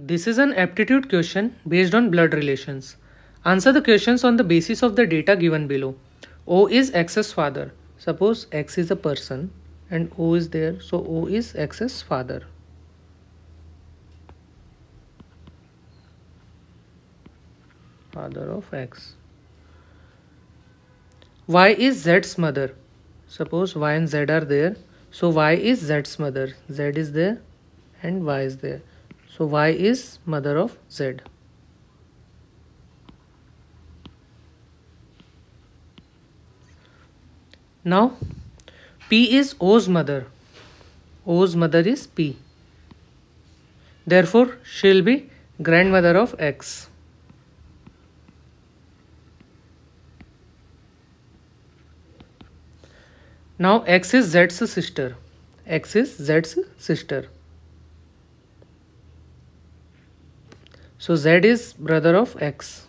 This is an aptitude question based on blood relations. Answer the questions on the basis of the data given below. O is X's father. Suppose X is a person and O is there. So O is X's father. Father of X. Y is Z's mother. Suppose Y and Z are there. So Y is Z's mother. Z is there and Y is there. So y is mother of z. Now P is O's mother. O's mother is P. Therefore, she'll be grandmother of X. Now X is Z's sister. X is Z's sister. So Z is brother of X.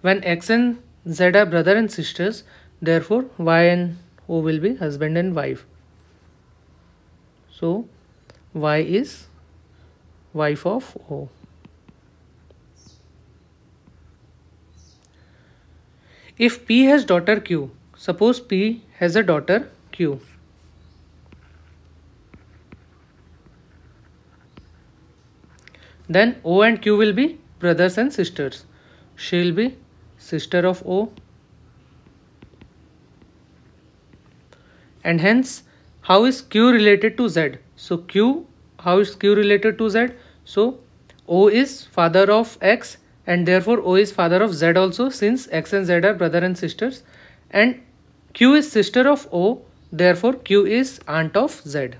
When X and Z are brother and sisters, therefore Y and O will be husband and wife. So Y is wife of O. If P has daughter Q, suppose P has a daughter Q. Then O and Q will be brothers and sisters. She will be sister of O. And hence, how is Q related to Z? So Q, how is Q related to Z? So O is father of X and therefore O is father of Z also since X and Z are brother and sisters. And Q is sister of O, therefore Q is aunt of Z.